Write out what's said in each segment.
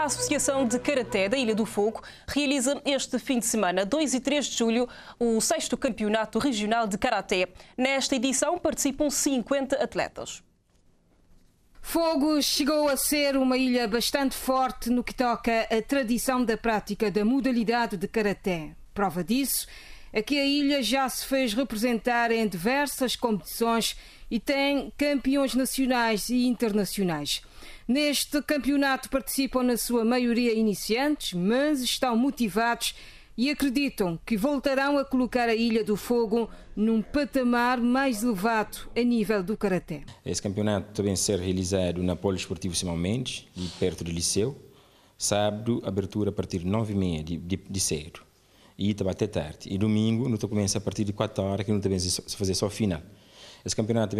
A Associação de Karaté da Ilha do Fogo realiza este fim de semana, 2 e 3 de julho, o 6 Campeonato Regional de Karaté. Nesta edição participam 50 atletas. Fogo chegou a ser uma ilha bastante forte no que toca à tradição da prática da modalidade de karaté. Prova disso é que a ilha já se fez representar em diversas competições e tem campeões nacionais e internacionais. Neste campeonato participam, na sua maioria, iniciantes, mas estão motivados e acreditam que voltarão a colocar a Ilha do Fogo num patamar mais elevado a nível do karaté. Esse campeonato também ser realizado na Polo Esportivo Simão Mendes, perto do Liceu, sábado, abertura a partir de 9h30 de, de, de cedo e estava até tarde. E domingo, não começa a partir de 4 horas, que não também se fazer só o final. Esse campeonato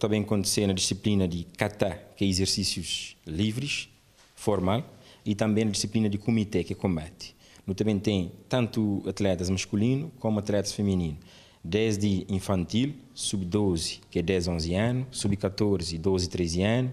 também, também na disciplina de kata, que é exercícios livres, formal, e também na disciplina de comitê, que é combate. No também tem tanto atletas masculino como atletas feminino. Desde infantil, sub-12, que é 10, 11 anos, sub-14, 12, 13 anos,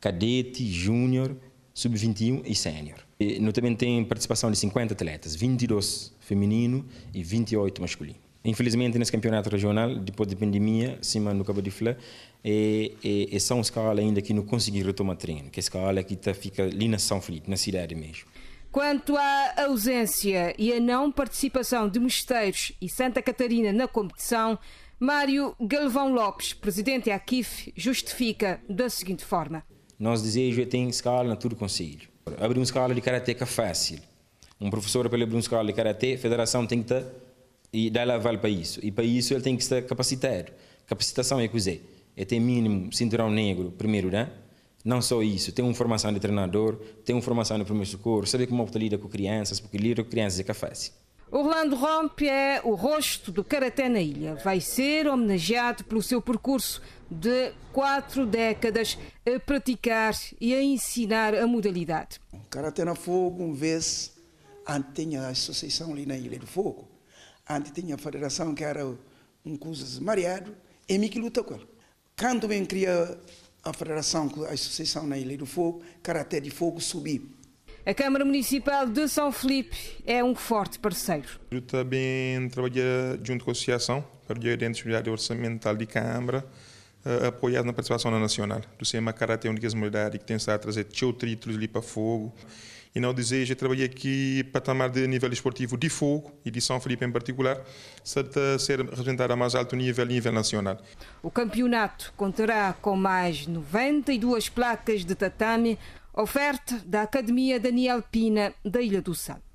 cadete, júnior, sub-21 e sénior. E também tem participação de 50 atletas, 22 feminino e 28 masculino. Infelizmente, nesse campeonato regional, depois da pandemia, cima no Cabo de Flá, é, é, é São Escala ainda que não conseguiu retomar treino, que a escala que tá, fica ali na São Felipe, na cidade mesmo. Quanto à ausência e a não participação de Mosteiros e Santa Catarina na competição, Mário Galvão Lopes, presidente da AQIF, justifica da seguinte forma. Nosso desejo é ter escala em todo o Conselho. Abrir uma escala de é fácil. Um professor, para abrir uma escala de karate, a federação tem que estar e dar aval para isso. E para isso ele tem que estar capacitado. Capacitação é coisa. É ter mínimo cinturão negro, primeiro, né? Não só isso, tem uma formação de treinador, tem uma formação de primeiro socorro, saber como é lida com crianças, porque lida com crianças é que é fácil. Orlando Rompe é o rosto do karaté na ilha. Vai ser homenageado pelo seu percurso de quatro décadas a praticar e a ensinar a modalidade. Karaté na Fogo, um vez, antes tinha a associação ali na Ilha do Fogo, antes tinha a federação que era um curso mariado e me que luta com ele. Quando eu criei a federação, a associação na Ilha do Fogo, Karaté de Fogo subiu. A Câmara Municipal de São Felipe é um forte parceiro. Eu também trabalhei junto com a associação, para a Identidade de orçamental de Câmara, eh, apoiado na participação na nacional. Do SEMA é a Única Esmolidade, que tem a trazer seu títulos ali para fogo. E não desejo trabalhar aqui para patamar de nível esportivo de fogo e de São Felipe em particular, para ser representada a mais alto nível, nível nacional. O campeonato contará com mais 92 placas de tatame, Oferta da Academia Daniel Pina, da Ilha do Sal.